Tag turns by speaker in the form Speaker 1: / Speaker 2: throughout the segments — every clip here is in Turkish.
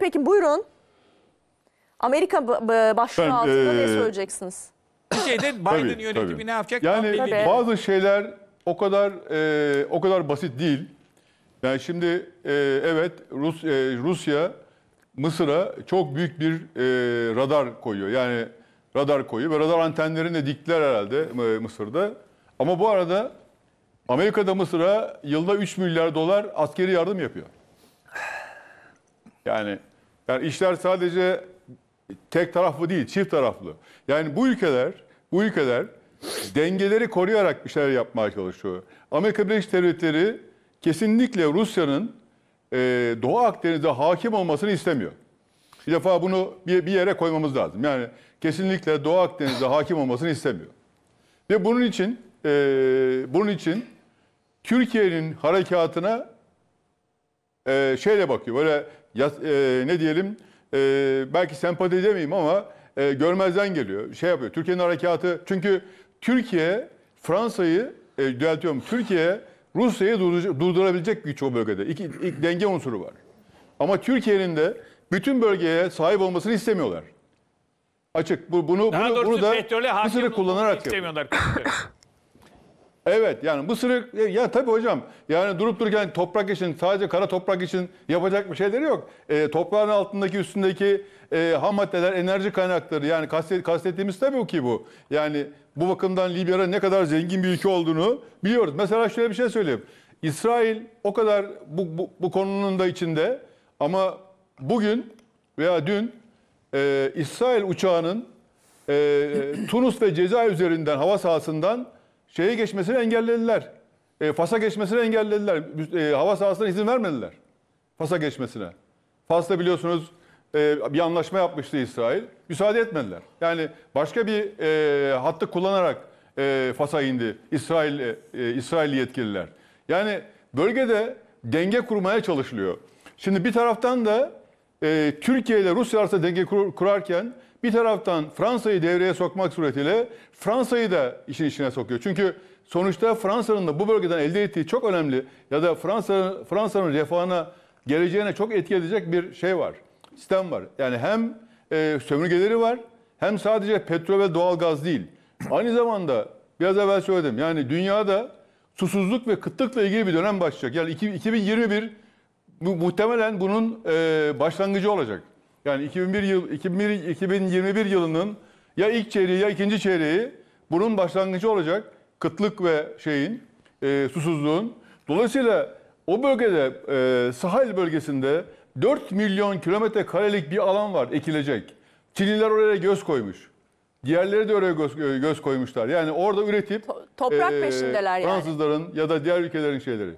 Speaker 1: Peki buyurun. Amerika başlığı ben, altında ee... ne söyleyeceksiniz? Bir şeyde Biden tabii, yönetimi tabii. ne yapacak? Yani tabii. bazı şeyler o kadar e, o kadar basit değil. Yani şimdi e, evet Rus e, Rusya Mısır'a çok büyük bir e, radar koyuyor. Yani radar koyuyor ve radar antenlerini de diktiler herhalde Mısır'da. Ama bu arada Amerika'da Mısır'a yılda 3 milyar dolar askeri yardım yapıyor. Yani, yani işler sadece tek taraflı değil, çift taraflı. Yani bu ülkeler, bu ülkeler dengeleri koruyarak bir şeyler yapmaya çalışıyor. Amerika Birleşik Devletleri kesinlikle Rusya'nın e, Doğu Akdeniz'e hakim olmasını istemiyor. Bir defa bunu bir, bir yere koymamız lazım. Yani kesinlikle Doğu Akdeniz'e hakim olmasını istemiyor. Ve bunun için e, bunun için Türkiye'nin harekatına e, ee, şeyle bakıyor. Böyle ya, e, ne diyelim e, belki sempati demeyeyim ama e, görmezden geliyor. Şey yapıyor. Türkiye'nin harekatı çünkü Türkiye Fransa'yı e, düzeltiyorum. Türkiye Rusya'yı durdurabilecek güç o bölgede. İki, ilk denge unsuru var. Ama Türkiye'nin de bütün bölgeye sahip olmasını istemiyorlar. Açık. Bu, bunu, Daha bunu, bunu da petrole kullanarak istemiyorlar. Evet yani bu Mısır'ı ya tabii hocam yani durup dururken toprak için sadece kara toprak için yapacak bir şeyleri yok. E, toprağın altındaki üstündeki e, ham maddeler enerji kaynakları yani kastet, kastettiğimiz tabii ki bu. Yani bu bakımdan Libya'nın ne kadar zengin bir ülke olduğunu biliyoruz. Mesela şöyle bir şey söyleyeyim. İsrail o kadar bu, bu, bu konunun da içinde ama bugün veya dün e, İsrail uçağının e, Tunus ve Cezayir üzerinden hava sahasından şeye geçmesini engellediler. E, Fas'a geçmesini engellediler. E, hava sahasına izin vermediler. Fas'a geçmesine. Fas'ta biliyorsunuz e, bir anlaşma yapmıştı İsrail. Müsaade etmediler. Yani başka bir e, hattı kullanarak e, Fas'a indi İsrail e, e İsrail yetkililer. Yani bölgede denge kurmaya çalışılıyor. Şimdi bir taraftan da e, Türkiye ile Rusya arasında denge kur, kurarken bir taraftan Fransa'yı devreye sokmak suretiyle Fransa'yı da işin içine sokuyor. Çünkü sonuçta Fransa'nın da bu bölgeden elde ettiği çok önemli ya da Fransa Fransa'nın refahına geleceğine çok etki edecek bir şey var. Sistem var. Yani hem e, sömürgeleri var hem sadece petrol ve doğalgaz değil. Aynı zamanda biraz evvel söyledim. Yani dünyada susuzluk ve kıtlıkla ilgili bir dönem başlayacak. Yani 2021 bu, muhtemelen bunun e, başlangıcı olacak. Yani 2001 yıl 2001, 2021 yılının ya ilk çeyreği ya ikinci çeyreği bunun başlangıcı olacak kıtlık ve şeyin e, susuzluğun. Dolayısıyla o bölgede e, sahil bölgesinde 4 milyon kilometre karelik bir alan var ekilecek. Çinliler oraya göz koymuş. Diğerleri de oraya göz, e, göz koymuşlar. Yani orada üretip toprak e, peşindeler yani. Fransızların ya da diğer ülkelerin şeyleri.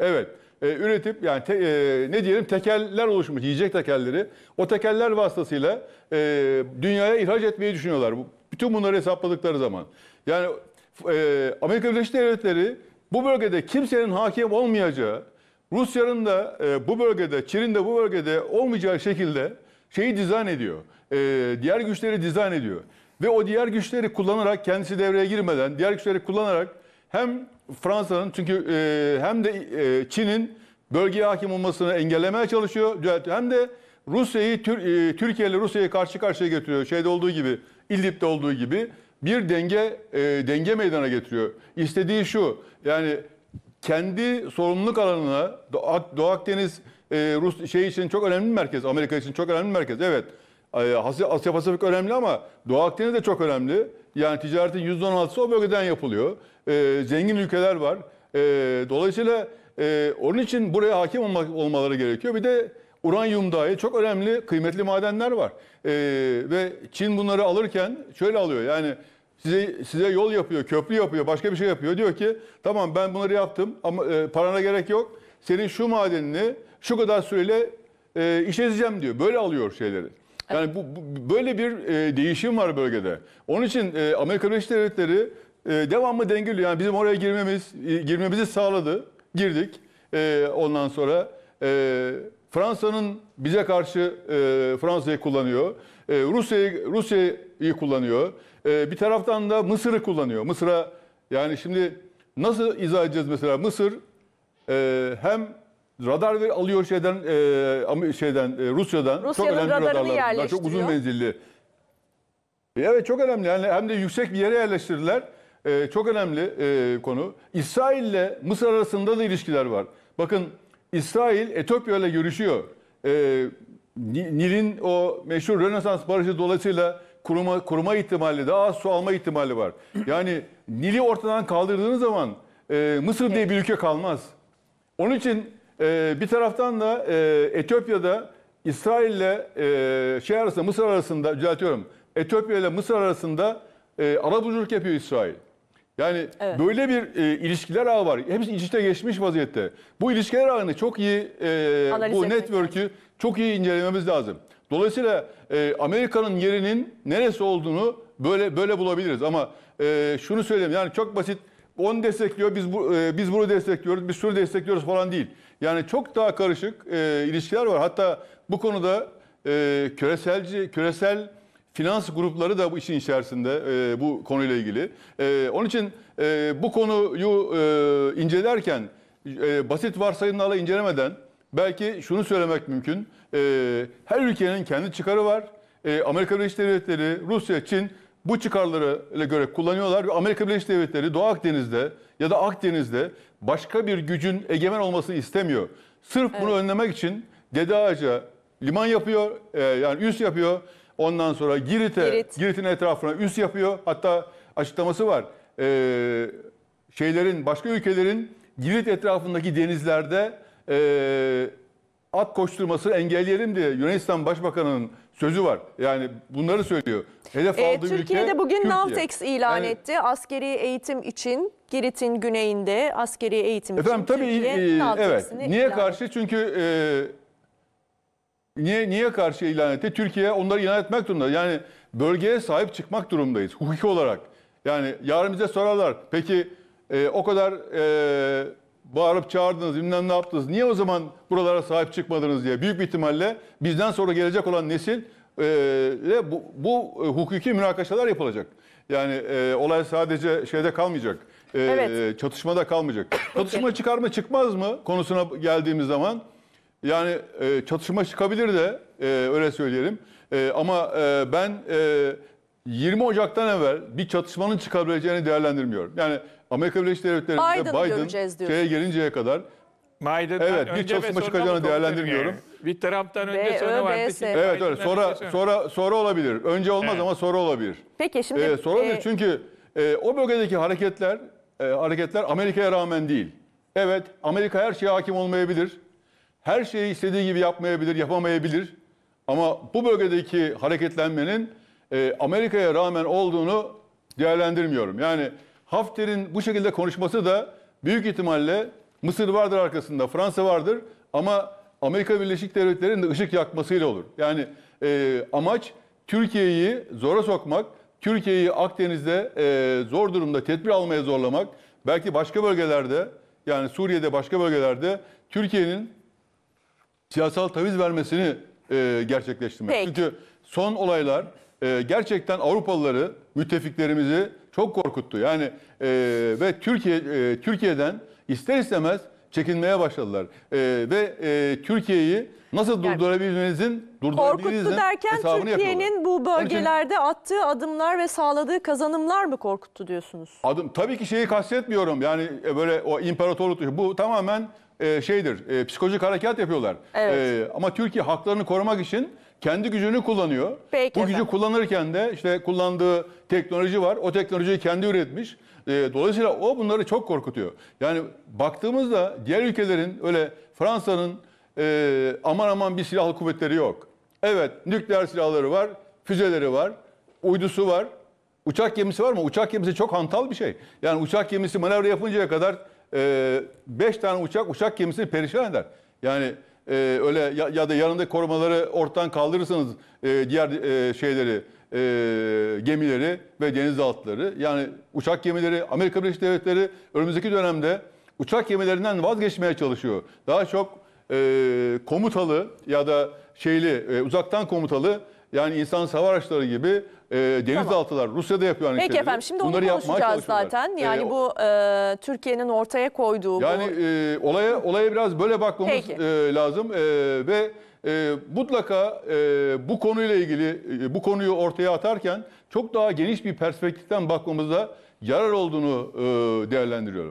Speaker 1: Evet e, üretip yani te, e, ne diyelim tekeller oluşmuş yiyecek tekelleri o tekeller vasıtasıyla e, dünyaya ihraç etmeyi düşünüyorlar. Bütün bunları hesapladıkları zaman. Yani e, Amerika Birleşik Devletleri bu bölgede kimsenin hakim olmayacağı, Rusya'nın da e, bu bölgede, Çin'in de bu bölgede olmayacağı şekilde şeyi dizayn ediyor. E, diğer güçleri dizayn ediyor. Ve o diğer güçleri kullanarak kendisi devreye girmeden diğer güçleri kullanarak hem Fransa'nın çünkü e, hem de e, Çin'in bölgeye hakim olmasını engellemeye çalışıyor. Hem de Rusya'yı Tür e, Türkiye ile Rusya'yı karşı karşıya getiriyor. Şeyde olduğu gibi, İdlib'de olduğu gibi bir denge e, denge meydana getiriyor. İstediği şu. Yani kendi sorumluluk alanına Doğu Akdeniz e, Rus şey için çok önemli bir merkez. Amerika için çok önemli bir merkez. Evet. E, Asya, Asya Pasifik önemli ama Doğu Akdeniz de çok önemli. Yani ticaretin %16'sı o bölgeden yapılıyor. E, zengin ülkeler var. E, dolayısıyla e, onun için buraya hakim olmak, olmaları gerekiyor. Bir de uranyum dahi çok önemli, kıymetli madenler var. E, ve Çin bunları alırken şöyle alıyor. Yani size size yol yapıyor, köprü yapıyor, başka bir şey yapıyor. Diyor ki tamam ben bunları yaptım ama e, parana gerek yok. Senin şu madenini şu kadar süreyle e, işe diyor. Böyle alıyor şeyleri. Yani bu, bu böyle bir e, değişim var bölgede. Onun için e, Amerika Birleşik Devletleri e, devamlı dengeliyor. Yani bizim oraya girmemiz e, girmemizi sağladı. Girdik. E, ondan sonra e, Fransa'nın bize karşı e, Fransa'yı kullanıyor. E, Rusya'yı Rusya'yı kullanıyor. E, bir taraftan da Mısır'ı kullanıyor. Mısır'a yani şimdi nasıl izah edeceğiz mesela Mısır e, hem radar ve alıyor şeyden e, şeyden e, Rusya'dan Rusya'nın çok önemli radarını radarlar. Çok uzun menzilli. E, evet çok önemli. Yani hem de yüksek bir yere yerleştirdiler. E, çok önemli e, konu. İsrail ile Mısır arasında da ilişkiler var. Bakın İsrail Etiyopya ile görüşüyor. E, Nil'in o meşhur Rönesans barışı dolayısıyla kuruma, kuruma ihtimali daha az su alma ihtimali var. Yani Nil'i ortadan kaldırdığınız zaman e, Mısır diye bir ülke kalmaz. Onun için e, bir taraftan da e, Etiyopya'da İsrail ile e, şey arasında Mısır arasında düzeltiyorum. Etiyopya ile Mısır arasında e, arabuluculuk yapıyor İsrail. Yani evet. böyle bir e, ilişkiler ağı var. Hepsi iç içe geçmiş vaziyette. Bu ilişkiler ağını çok iyi e, bu network'ü çok iyi incelememiz lazım. Dolayısıyla e, Amerika'nın yerinin neresi olduğunu böyle böyle bulabiliriz ama e, şunu söyleyeyim yani çok basit On destekliyor biz bu, e, biz bunu destekliyoruz biz şunu destekliyoruz falan değil. Yani çok daha karışık e, ilişkiler var. Hatta bu konuda e, küreselci, küresel finans grupları da bu işin içerisinde e, bu konuyla ilgili. E, onun için e, bu konuyu e, incelerken e, basit varsayımlarla incelemeden belki şunu söylemek mümkün. E, her ülkenin kendi çıkarı var. E, Amerika Birleşik Devletleri, Rusya, Çin bu çıkarları ile göre kullanıyorlar ve Amerika Birleşik Devletleri Doğu Akdeniz'de ya da Akdeniz'de başka bir gücün egemen olmasını istemiyor. Sırf evet. bunu önlemek için Dede Ağaca liman yapıyor, e, yani üs yapıyor. Ondan sonra Girit'e, Girit. Girit'in etrafına üs yapıyor. Hatta açıklaması var. E, şeylerin, başka ülkelerin Girit etrafındaki denizlerde e, at koşturmasını engelleyelim diye Yunanistan Başbakanı'nın sözü var. Yani bunları söylüyor. Hedef e, ee, aldığı Türkiye'de ülke, bugün Türkiye. Navtex ilan yani, etti. Askeri eğitim için Girit'in güneyinde askeri eğitim efendim, için tabii, Türkiye e, evet. Niye ilan karşı? Çünkü e, niye niye karşı ilan etti? Türkiye onları ilan etmek durumunda. Yani bölgeye sahip çıkmak durumdayız hukuki olarak. Yani yarın bize sorarlar. Peki e, o kadar e, bağırıp çağırdınız, bilmem ne yaptınız. Niye o zaman buralara sahip çıkmadınız diye. Büyük bir ihtimalle bizden sonra gelecek olan nesil e, bu, bu e, hukuki münakaşalar yapılacak. Yani e, olay sadece şeyde kalmayacak. E, Evet. Çatışmada kalmayacak. Çatışma çıkar mı çıkmaz mı konusuna geldiğimiz zaman yani e, çatışma çıkabilir de e, öyle söyleyelim. E, ama e, ben e, 20 Ocak'tan evvel bir çatışmanın çıkabileceğini değerlendirmiyorum. Yani Amerika Birleşik Devletleri'nde Biden'ı Biden, göreceğiz şeye gelinceye kadar Biden'dan Evet, bir çatışma çıkacağını değerlendirmiyorum. Yani? Bir taraftan önce sonra vardı. evet öyle sonra sonra sonra olabilir. Önce olmaz ama sonra olabilir. Peki şimdi... Ee, sonra olabilir e, çünkü e, o bölgedeki hareketler e, hareketler Amerika'ya rağmen değil. Evet, Amerika her şeye hakim olmayabilir. Her şeyi istediği gibi yapmayabilir, yapamayabilir. Ama bu bölgedeki hareketlenmenin e, Amerika'ya rağmen olduğunu değerlendirmiyorum. Yani Hafter'in bu şekilde konuşması da büyük ihtimalle Mısır vardır arkasında, Fransa vardır ama Amerika Birleşik Devletleri'nin de ışık yakmasıyla olur. Yani e, amaç Türkiye'yi zora sokmak, Türkiye'yi Akdeniz'de e, zor durumda tedbir almaya zorlamak, belki başka bölgelerde yani Suriye'de başka bölgelerde Türkiye'nin siyasal taviz vermesini e, gerçekleştirmek. Peki. Çünkü son olaylar e, gerçekten Avrupalıları, müttefiklerimizi çok korkuttu. Yani e, ve Türkiye e, Türkiye'den ister istemez çekinmeye başladılar. E, ve e, Türkiye'yi nasıl yani, durdurabilmenizin durdurabilmenizin derken Türkiye'nin bu bölgelerde için, attığı adımlar ve sağladığı kazanımlar mı korkuttu diyorsunuz? Adım tabii ki şeyi kastetmiyorum. Yani e, böyle o imparatorluk bu tamamen e, şeydir. E, psikolojik harekat yapıyorlar. Evet. E, ama Türkiye haklarını korumak için kendi gücünü kullanıyor. Peki Bu gücü efendim. kullanırken de işte kullandığı teknoloji var. O teknolojiyi kendi üretmiş. Ee, dolayısıyla o bunları çok korkutuyor. Yani baktığımızda diğer ülkelerin öyle Fransa'nın e, aman aman bir silahlı kuvvetleri yok. Evet nükleer silahları var, füzeleri var, uydusu var. Uçak gemisi var mı? Uçak gemisi çok hantal bir şey. Yani uçak gemisi manevra yapıncaya kadar 5 e, beş tane uçak uçak gemisini perişan eder. Yani e, öyle ya, ya da yanında korumaları ortadan kaldırırsanız e, diğer e, şeyleri e, gemileri ve denizaltıları yani uçak gemileri Amerika Birleşik Devletleri önümüzdeki dönemde uçak gemilerinden vazgeçmeye çalışıyor. Daha çok e, komutalı ya da şeyli e, uzaktan komutalı yani insan hava araçları gibi e, denizaltılar tamam. Rusya'da yapıyor anekleri. Peki efendim şimdi Bunları onu konuşacağız zaten. Ee, yani ee, bu e, Türkiye'nin ortaya koyduğu yani, bu... e, olaya, olaya biraz böyle bakmamız e, lazım e, ve e, mutlaka e, bu konuyla ilgili e, bu konuyu ortaya atarken çok daha geniş bir perspektiften bakmamıza yarar olduğunu e, değerlendiriyorum.